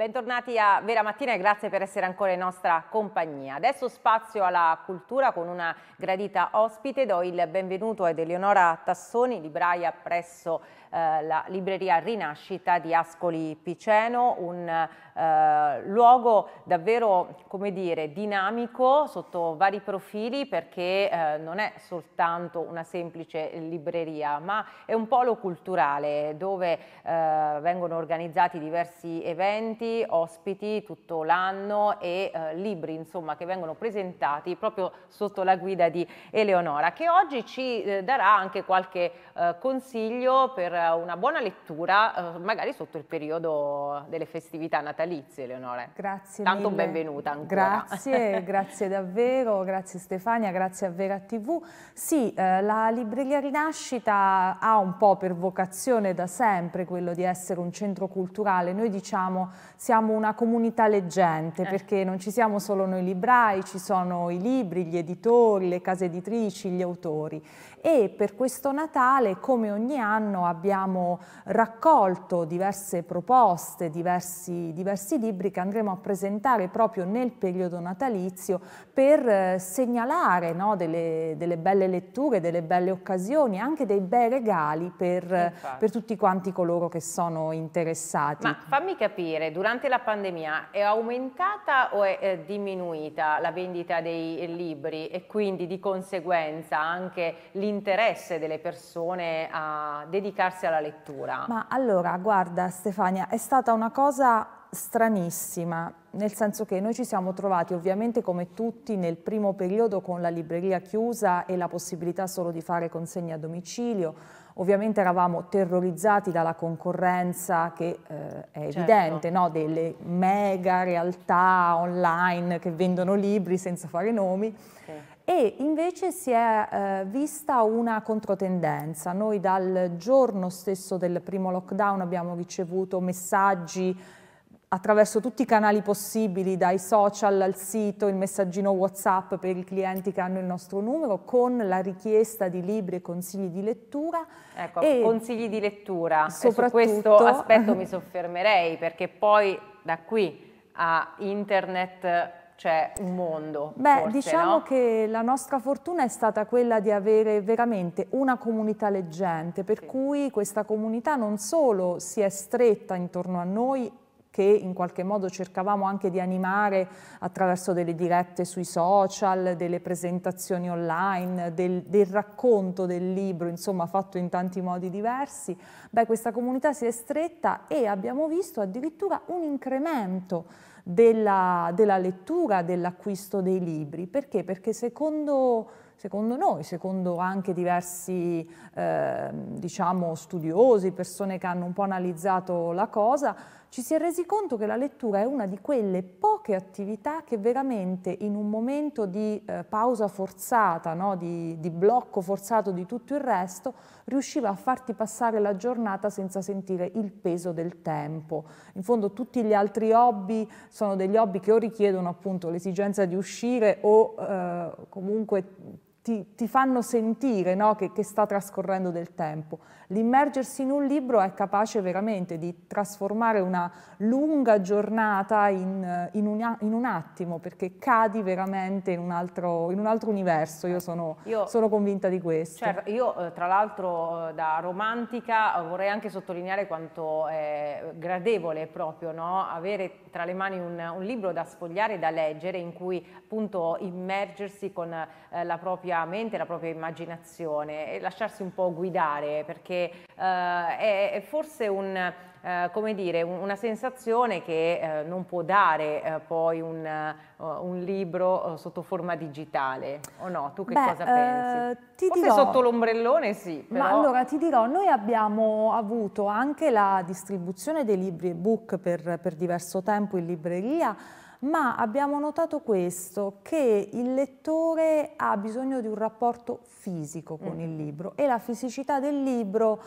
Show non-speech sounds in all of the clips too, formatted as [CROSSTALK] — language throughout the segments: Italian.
Bentornati a Vera Mattina e grazie per essere ancora in nostra compagnia. Adesso spazio alla cultura con una gradita ospite. Do il benvenuto ad Eleonora Tassoni, libraia presso eh, la libreria Rinascita di Ascoli Piceno, un eh, luogo davvero, come dire, dinamico sotto vari profili perché eh, non è soltanto una semplice libreria, ma è un polo culturale dove eh, vengono organizzati diversi eventi ospiti tutto l'anno e eh, libri insomma, che vengono presentati proprio sotto la guida di Eleonora che oggi ci eh, darà anche qualche eh, consiglio per una buona lettura eh, magari sotto il periodo delle festività natalizie Eleonora. Grazie Tanto mille. benvenuta ancora. Grazie, [LAUGHS] grazie davvero, grazie Stefania, grazie a Vera TV. Sì, eh, la Libreria Rinascita ha un po' per vocazione da sempre quello di essere un centro culturale. Noi diciamo siamo una comunità leggente, eh. perché non ci siamo solo noi librai, ci sono i libri, gli editori, le case editrici, gli autori. E per questo Natale, come ogni anno, abbiamo raccolto diverse proposte, diversi, diversi libri che andremo a presentare proprio nel periodo natalizio per eh, segnalare no, delle, delle belle letture, delle belle occasioni, anche dei bei regali per, per tutti quanti coloro che sono interessati. Ma fammi capire, durante durante la pandemia è aumentata o è diminuita la vendita dei libri e quindi di conseguenza anche l'interesse delle persone a dedicarsi alla lettura? Ma allora, guarda Stefania, è stata una cosa stranissima, nel senso che noi ci siamo trovati ovviamente come tutti nel primo periodo con la libreria chiusa e la possibilità solo di fare consegne a domicilio, Ovviamente eravamo terrorizzati dalla concorrenza che eh, è certo. evidente, certo. no? delle mega realtà online che vendono libri senza fare nomi. Sì. E invece si è eh, vista una controtendenza. Noi dal giorno stesso del primo lockdown abbiamo ricevuto messaggi attraverso tutti i canali possibili, dai social al sito, il messaggino WhatsApp per i clienti che hanno il nostro numero, con la richiesta di libri e consigli di lettura. Ecco, e consigli di lettura, soprattutto... E su questo aspetto mi [LAUGHS] soffermerei, perché poi da qui a internet c'è un mondo. Beh, forse, diciamo no? che la nostra fortuna è stata quella di avere veramente una comunità leggente, per sì. cui questa comunità non solo si è stretta intorno a noi che in qualche modo cercavamo anche di animare attraverso delle dirette sui social, delle presentazioni online, del, del racconto del libro, insomma fatto in tanti modi diversi, beh questa comunità si è stretta e abbiamo visto addirittura un incremento della, della, lettura, dell'acquisto dei libri. Perché? Perché secondo, secondo noi, secondo anche diversi eh, diciamo, studiosi, persone che hanno un po' analizzato la cosa, ci si è resi conto che la lettura è una di quelle poche attività che veramente in un momento di eh, pausa forzata, no? di, di blocco forzato di tutto il resto, riusciva a farti passare la giornata senza sentire il peso del tempo. In fondo tutti gli altri hobby sono degli hobby che o richiedono appunto l'esigenza di uscire o eh, comunque ti, ti fanno sentire no, che, che, sta trascorrendo del tempo. L'immergersi in un libro è capace veramente di trasformare una lunga giornata in, in, un, in un, attimo, perché cadi veramente in un altro, in un altro universo, io eh, sono, io sono, convinta di questo. Certo, io eh, tra l'altro eh, da romantica vorrei anche sottolineare quanto è gradevole proprio no? avere tra le mani un, un libro da sfogliare, da leggere, in cui appunto immergersi con eh, la propria mente, la propria immaginazione e lasciarsi un po' guidare perché eh, è, è, forse un, eh, come dire, un, una sensazione che eh, non può dare eh, poi un, uh, un libro uh, sotto forma digitale o no? Tu che Beh, cosa pensi? Ti forse dirò, sotto l'ombrellone sì. Però... Ma allora ti dirò, noi abbiamo avuto anche la distribuzione dei libri e book per, per diverso tempo in libreria ma abbiamo notato questo, che il lettore ha bisogno di un rapporto fisico con mm. il libro e la fisicità del libro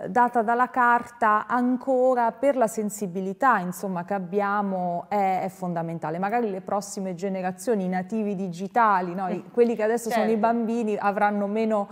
eh, data dalla carta ancora per la sensibilità insomma, che abbiamo è, è, fondamentale. Magari le prossime generazioni, i nativi digitali, no? I, eh, quelli che adesso certo. sono i certo. bambini, avranno meno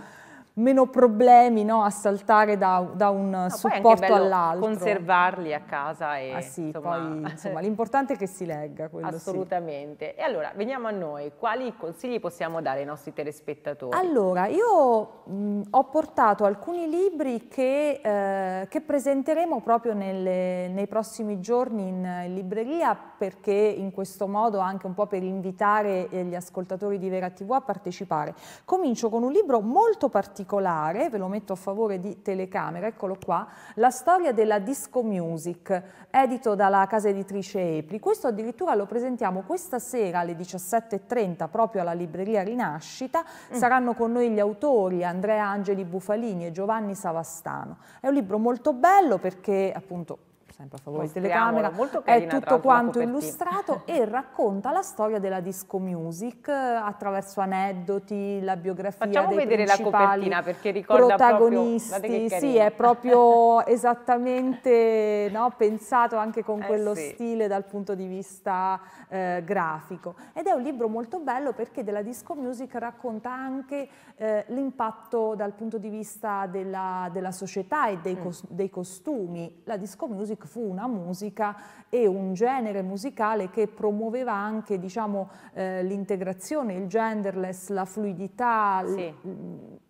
meno problemi no, a saltare da, da un no, supporto all'altro. conservarli a casa. E, ah sì, insomma... [LAUGHS] l'importante è che si legga. Assolutamente. Sì. E allora, veniamo a noi. Quali consigli possiamo dare ai nostri telespettatori? Allora, io mh, ho portato alcuni libri che, eh, che presenteremo proprio nelle, nei prossimi giorni in libreria perché in questo modo anche un po' per invitare eh, gli ascoltatori di Vera TV a partecipare. Comincio con un libro molto particolare particolare, ve lo metto a favore di telecamera, eccolo qua, la storia della disco music, edito dalla casa editrice Epli. Questo addirittura lo presentiamo questa sera alle 17.30 proprio alla libreria Rinascita. Mm. Saranno con noi gli autori Andrea Angeli Bufalini e Giovanni Savastano. È un libro molto bello perché appunto sempre a favore della telecamera, è tutto quanto illustrato e racconta la storia della disco music eh, attraverso aneddoti, la biografia Facciamo dei vedere la copertina perché ricorda protagonisti, proprio, sì, è proprio [LAUGHS] esattamente no, pensato anche con eh quello sì. stile dal punto di vista eh, grafico. Ed è un libro molto bello perché della disco music racconta anche eh, l'impatto dal punto di vista della, della società e dei, mm. cos, dei costumi. La disco music fu una musica e un genere musicale che promuoveva anche diciamo, eh, l'integrazione, il genderless, la fluidità, sì.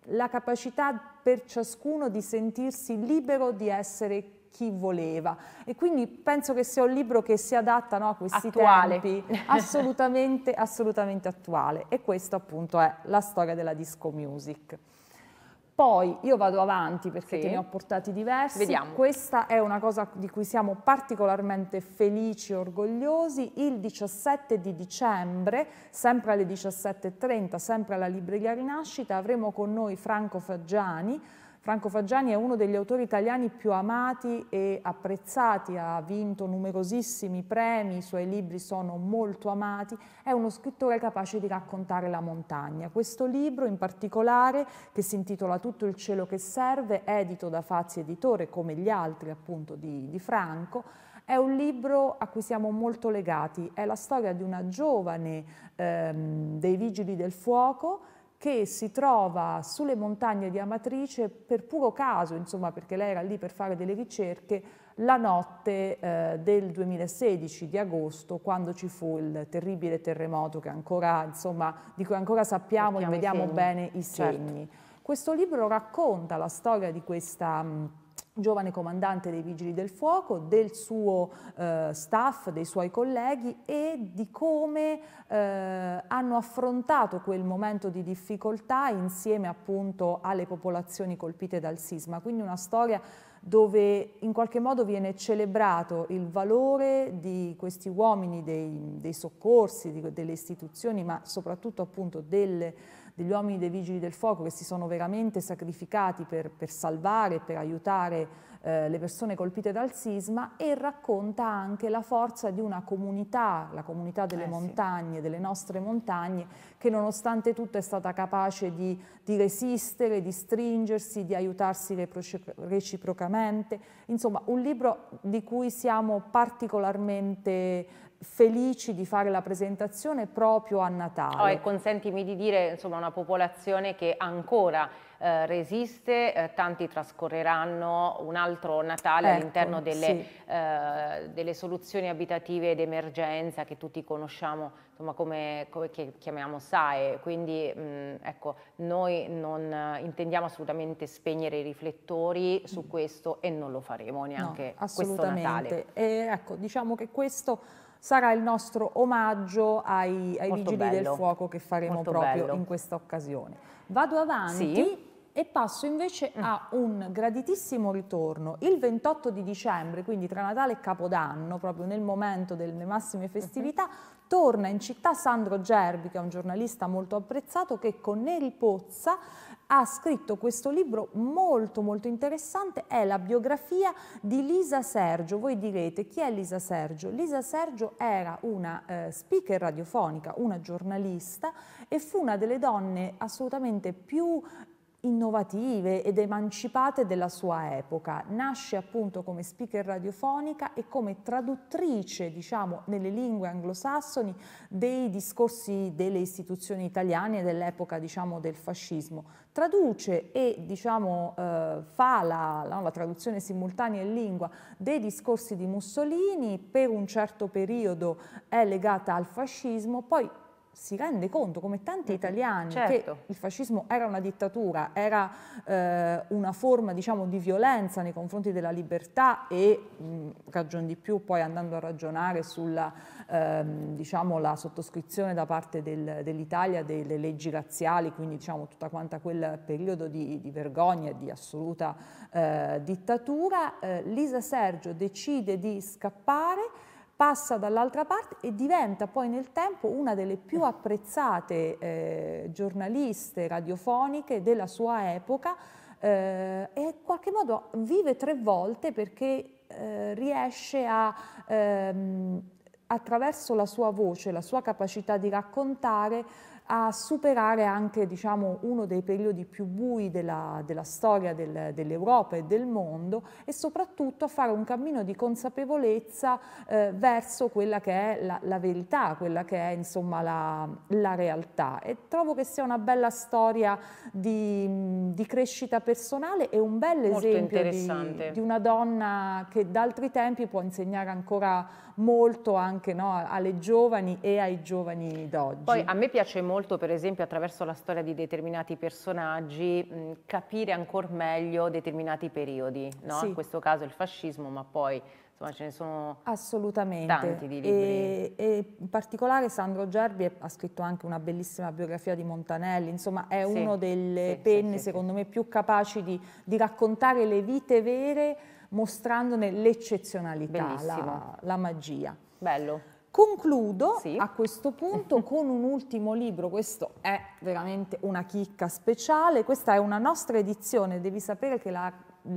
la capacità per ciascuno di sentirsi libero di essere chi voleva. E quindi penso che sia un libro che si adatta no, a questi attuale. tempi, [LAUGHS] assolutamente, assolutamente attuale. E questo appunto è la storia della disco music. Poi io vado avanti perché sì. te ne ho portati diversi. Vediamo. Questa è una cosa di cui siamo particolarmente felici e orgogliosi. Il 17 di dicembre, sempre alle 17.30, sempre alla Libreria Rinascita, avremo con noi Franco Faggiani, Franco Faggiani è uno degli autori italiani più amati e apprezzati, ha vinto numerosissimi premi, i suoi libri sono molto amati, è uno scrittore capace di raccontare la montagna. Questo libro in particolare, che si intitola Tutto il cielo che serve, edito da Fazzi Editore, come gli altri appunto di, di Franco, è un libro a cui siamo molto legati, è la storia di una giovane ehm, dei Vigili del Fuoco, che si trova sulle montagne di Amatrice per puro caso, insomma perché lei era lì per fare delle ricerche, la notte eh, del 2016 di agosto quando ci fu il terribile terremoto che ancora, insomma, di cui ancora sappiamo e vediamo segni. bene i segni. Certo. Questo libro racconta la storia di questa... Mh, giovane comandante dei Vigili del Fuoco, del suo eh, staff, dei suoi colleghi e di come eh, hanno affrontato quel momento di difficoltà insieme appunto alle popolazioni colpite dal sisma. Quindi una storia dove in qualche modo viene celebrato il valore di questi uomini, dei, dei soccorsi, di, delle istituzioni, ma soprattutto appunto delle degli uomini dei vigili del fuoco che si sono veramente sacrificati per, per salvare, per aiutare eh, le persone colpite dal sisma e racconta anche la forza di una comunità, la comunità delle eh, montagne, sì. delle nostre montagne, che nonostante tutto è stata capace di, di resistere, di stringersi, di aiutarsi reciprocamente. Insomma, un libro di cui siamo particolarmente felici di fare la presentazione proprio a Natale. Oh, e consentimi di dire, insomma, una popolazione che ancora eh, resiste, eh, tanti trascorreranno un altro Natale ecco, all'interno delle, sì. eh, delle, soluzioni abitative d'emergenza che tutti conosciamo, insomma, come, come chiamiamo SAE, quindi mh, mm, ecco, noi non intendiamo assolutamente spegnere i riflettori su mm. questo e non lo faremo neanche no, questo Natale. E ecco, diciamo che questo sarà il nostro omaggio ai, ai Vigili bello. del Fuoco che faremo Molto proprio bello. in questa occasione. Vado avanti. Sì. E passo invece mm. a un graditissimo ritorno il 28 di dicembre, quindi tra Natale e Capodanno, proprio nel momento delle massime mhm. festività, torna in città Sandro Gerbi, che è un giornalista molto apprezzato, che con Neri Pozza ha scritto questo libro molto molto interessante, è la biografia di Lisa Sergio. Voi direte chi è Lisa Sergio? Lisa Sergio era una eh, speaker radiofonica, una giornalista e fu una delle donne assolutamente più innovative ed emancipate della sua epoca. Nasce appunto come speaker radiofonica e come traduttrice, diciamo, nelle lingue anglosassoni dei discorsi delle istituzioni italiane dell'epoca, diciamo, del fascismo. Traduce e, diciamo, eh, fa la, la, la traduzione simultanea in lingua dei discorsi di Mussolini, per un certo periodo è legata al fascismo, poi si rende conto, come tanti italiani, certo. che il fascismo era una dittatura, era eh, una forma diciamo, di violenza nei confronti della libertà e, mh, ragion di più, poi andando a ragionare sulla ehm, diciamo, sottoscrizione da parte del, dell'Italia delle leggi razziali, quindi diciamo, tutta quanta quel periodo di, di vergogna e di assoluta eh, dittatura, eh, Lisa Sergio decide di scappare passa dall'altra parte e diventa poi nel tempo una delle più apprezzate eh, giornaliste radiofoniche della sua epoca eh, e in qualche modo vive tre volte perché eh, riesce a, ehm, attraverso la sua voce, la sua capacità di raccontare, a superare anche diciamo, uno dei periodi più bui della, della storia del, dell'Europa e del mondo e soprattutto a fare un cammino di consapevolezza eh, verso quella che è la, la, verità, quella che è insomma la, la, realtà. E trovo che sia una bella storia di, di crescita personale e un bel esempio di, di una donna che da altri tempi può insegnare ancora molto anche no, alle giovani e ai giovani d'oggi. Poi a me piace molto, per esempio, attraverso la storia di determinati personaggi, mh, capire ancora meglio determinati periodi, no? sì. in questo caso il fascismo, ma poi insomma ce ne sono Assolutamente. tanti di libri. E, e in particolare Sandro Gerbi ha scritto anche una bellissima biografia di Montanelli, insomma è sì. uno delle sì, penne secondo me più capaci di, di raccontare le vite vere mostrandone l'eccezionalità, la, la, magia. Bello. Concludo sì. a questo punto [LAUGHS] con un ultimo libro, questo è veramente una chicca speciale, questa è una nostra edizione, devi sapere che la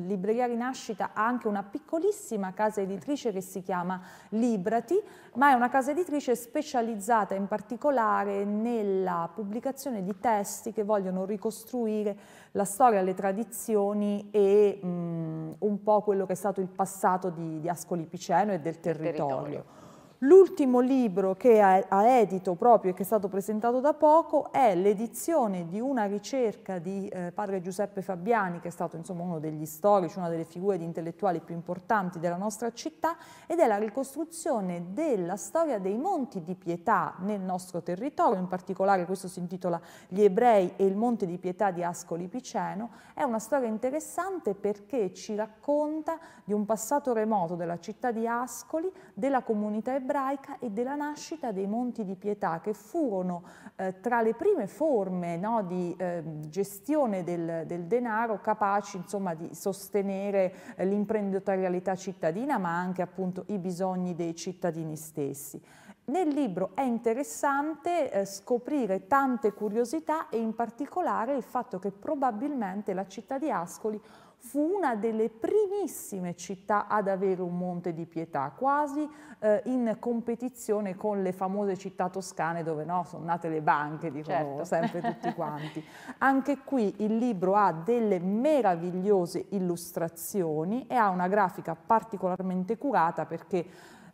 Libreria Rinascita ha anche una piccolissima casa editrice che si chiama Librati, ma è una casa editrice specializzata in particolare nella pubblicazione di testi che vogliono ricostruire la storia, le tradizioni e mh, mm, un po' quello che è stato il passato di, di Ascoli Piceno e del territorio. territorio. L'ultimo libro che ha edito proprio e che è stato presentato da poco è l'edizione di una ricerca di eh, padre Giuseppe Fabiani, che è stato insomma, uno degli storici, una delle figure di intellettuali più importanti della nostra città, ed è la ricostruzione della storia dei monti di pietà nel nostro territorio, in particolare questo si intitola Gli ebrei e il monte di pietà di Ascoli Piceno. È una storia interessante perché ci racconta di un passato remoto della città di Ascoli, della comunità ebrea, ebraica e della nascita dei Monti di Pietà, che furono eh, tra le prime forme no, di eh, gestione del, del, denaro capaci insomma, di sostenere eh, l'imprenditorialità cittadina, ma anche appunto i bisogni dei cittadini stessi. Nel libro è interessante eh, scoprire tante curiosità e in particolare il fatto che probabilmente la città di Ascoli fu una delle primissime città ad avere un monte di pietà, quasi eh, in competizione con le famose città toscane dove no, sono nate le banche, dicono certo. sempre [LAUGHS] tutti quanti. Anche qui il libro ha delle meravigliose illustrazioni e ha una grafica particolarmente curata perché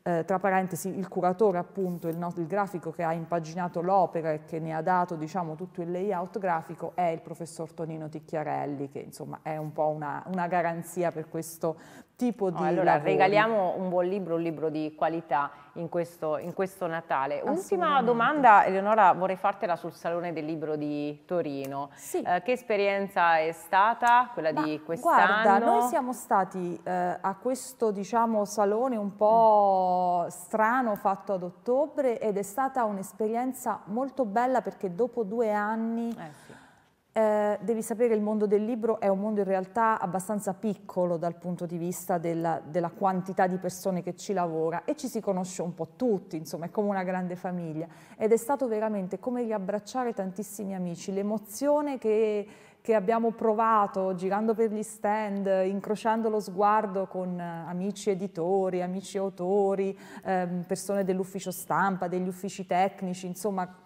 eh, tra parentesi il curatore appunto, il, il, grafico che ha impaginato l'opera e che ne ha dato diciamo, tutto il layout grafico è il professor Tonino Ticchiarelli che insomma è un po' una, una garanzia per questo tipo di... Oh, allora lavori. regaliamo un buon libro, un libro di qualità in questo, in questo Natale. Ultima domanda, Eleonora, vorrei fartela sul Salone del Libro di Torino. Sì. Eh, che esperienza è stata quella Ma di quest'anno? Guarda, noi siamo stati eh, a questo diciamo, salone un po' strano fatto ad ottobre ed è stata un'esperienza molto bella perché dopo due anni... Eh sì eh, devi sapere che il mondo del libro è un mondo in realtà abbastanza piccolo dal punto di vista della, della, quantità di persone che ci lavora e ci si conosce un po' tutti, insomma è come una grande famiglia ed è stato veramente come riabbracciare tantissimi amici, l'emozione che, che abbiamo provato girando per gli stand, incrociando lo sguardo con eh, amici editori, amici autori, ehm, persone dell'ufficio stampa, degli uffici tecnici, insomma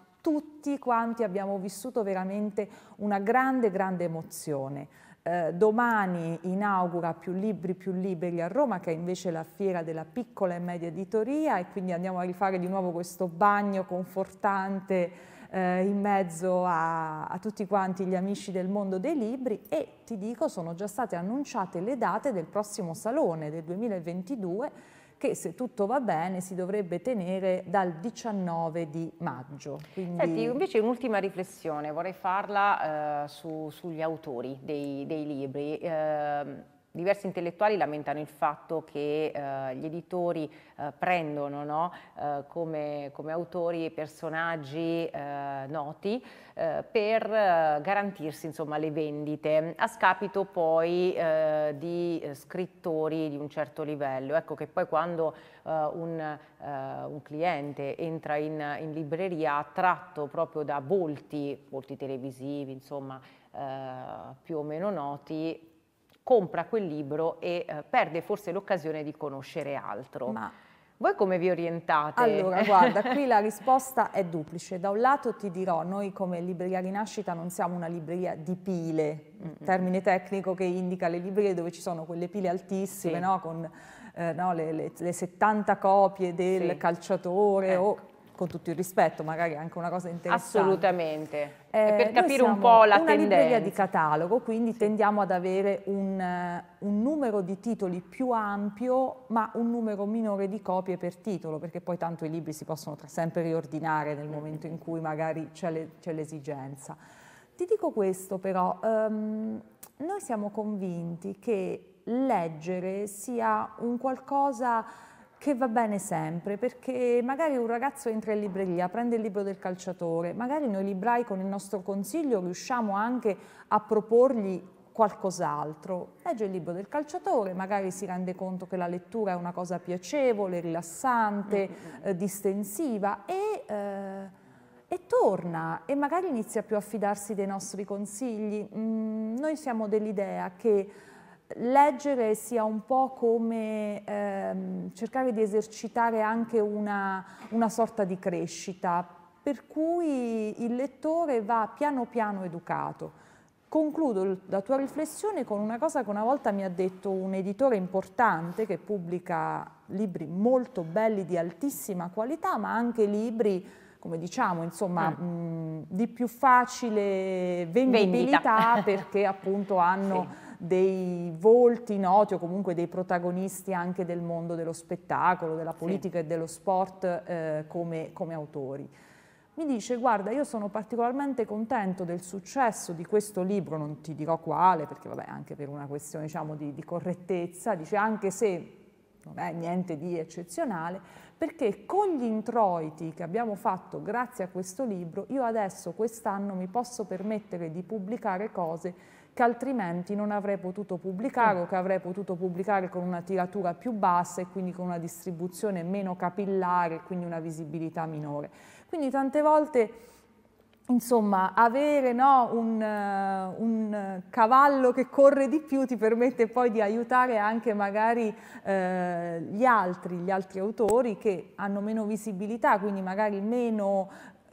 tutti quanti abbiamo vissuto veramente una grande, grande emozione. Eh, domani inaugura Più Libri Più Liberi a Roma, che è invece la fiera della piccola e media editoria, e quindi andiamo a rifare di nuovo questo bagno confortante eh, in mezzo a, a, tutti quanti gli amici del mondo dei libri e ti dico sono già state annunciate le date del prossimo salone del 2022 che se tutto va bene si dovrebbe tenere dal 19 di maggio. Quindi... Senti, invece un'ultima riflessione vorrei farla eh, su, sugli autori dei, dei libri. Eh, Diversi intellettuali lamentano il fatto che eh, gli editori eh, prendono no, eh, come, come, autori personaggi eh, noti eh, per eh, garantirsi insomma, le vendite, a scapito poi di scrittori di un certo livello. Ecco che poi quando un, un, cliente entra in, in libreria attratto proprio da volti, volti televisivi, insomma, più o meno noti, compra quel libro e eh, perde forse l'occasione di conoscere altro. Ma... Voi come vi orientate? Allora, guarda, qui la [LAUGHS] risposta è duplice. Da un lato ti dirò, noi come Libreria Rinascita non siamo una libreria di pile, termine tecnico che indica le librerie dove ci sono quelle pile altissime, sì. no? con eh, no, le, le, le, 70 copie del sì. calciatore ecco. o con tutto il rispetto, magari è anche una cosa interessante. Assolutamente, eh, per capire un po' la una tendenza. una libreria di catalogo, quindi sì. tendiamo ad avere un, eh, un, numero di titoli più ampio, ma un numero minore di copie per titolo, perché poi tanto i libri si possono sempre riordinare nel momento in cui magari c'è l'esigenza. Ti dico questo però, um, noi siamo convinti che leggere sia un qualcosa che va bene sempre, perché magari un ragazzo entra in libreria, prende il libro del calciatore, magari noi librai con il nostro consiglio riusciamo anche a proporgli qualcos'altro. Legge il libro del calciatore, magari si rende conto che la lettura è una cosa piacevole, rilassante, mm, mm, mm. eh, distensiva e, eh, e, torna e magari inizia più a fidarsi dei nostri consigli. Mm, noi siamo dell'idea che leggere sia un po' come ehm, cercare di esercitare anche una, una sorta di crescita, per cui il lettore va piano piano educato. Concludo la tua riflessione con una cosa che una volta mi ha detto un editore importante che pubblica libri molto belli di altissima qualità, ma anche libri, come diciamo, insomma, mm. mh, di più facile vendibilità Vendita. perché appunto hanno... [LAUGHS] Sì dei volti noti o comunque dei protagonisti anche del mondo dello spettacolo, della politica sì. e dello sport eh, come, come autori mi dice guarda io sono particolarmente contento del successo di questo libro, non ti dirò quale perché vabbè anche per una questione diciamo di, di correttezza, dice anche se non è niente di eccezionale, perché con gli introiti che abbiamo fatto grazie a questo libro io adesso quest'anno mi posso permettere di pubblicare cose che altrimenti non avrei potuto pubblicare o che avrei potuto pubblicare con una tiratura più bassa e quindi con una distribuzione meno capillare e quindi una visibilità minore. Quindi tante volte insomma, avere no, un, eh, un, cavallo che corre di più ti permette poi di aiutare anche magari eh, gli altri, gli altri autori che hanno meno visibilità, quindi magari meno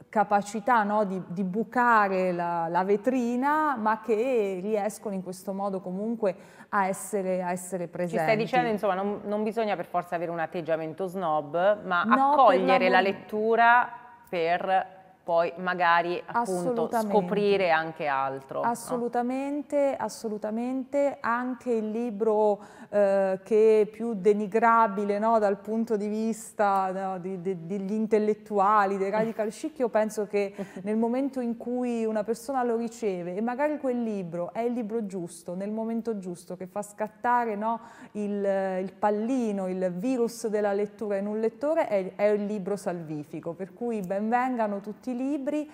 capacità no, di, di, bucare la, la, vetrina, ma che riescono in questo modo comunque a essere, a essere presenti. Ci stai dicendo, insomma, non, non, bisogna per forza avere un atteggiamento snob, ma no, accogliere la... la lettura per poi magari appunto scoprire anche altro. Assolutamente, no? assolutamente. Anche il libro eh, che è più denigrabile no, dal punto di vista no, di, di, degli intellettuali, dei radical [LAUGHS] chic, io penso che nel momento in cui una persona lo riceve e magari quel libro è il libro giusto, nel momento giusto, che fa scattare il, il, pallino, il virus della lettura in un lettore, è, è il libro salvifico. Per cui benvengano tutti i libri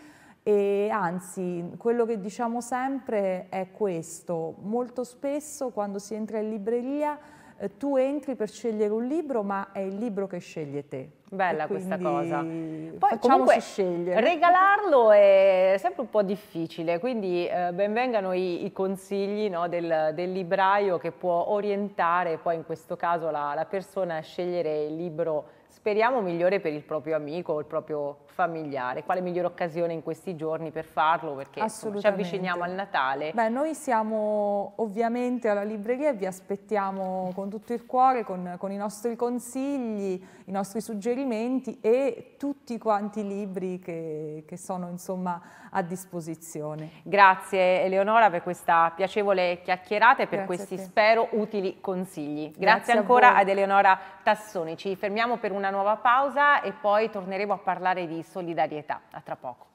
e anzi quello che diciamo sempre è questo, molto spesso quando si entra in libreria eh, tu entri per scegliere un libro ma è il libro che sceglie te. Bella questa cosa. Poi comunque scegliere. regalarlo è sempre un po' difficile, quindi eh, benvengano i, i consigli no, del, del, libraio che può orientare poi in questo caso la, la persona a scegliere il libro speriamo migliore per il proprio amico o il proprio familiare. Quale migliore occasione in questi giorni per farlo? Perché insomma, ci avviciniamo al Natale. Beh, noi siamo ovviamente alla libreria e vi aspettiamo con tutto il cuore, con, con i nostri consigli, i nostri suggerimenti e tutti quanti i libri che, che sono insomma, a disposizione. Grazie Eleonora per questa piacevole chiacchierata e per Grazie questi spero utili consigli. Grazie, Grazie ancora ad Eleonora Tassoni. Ci fermiamo per una nuova pausa e poi torneremo a parlare di solidarietà. A tra poco.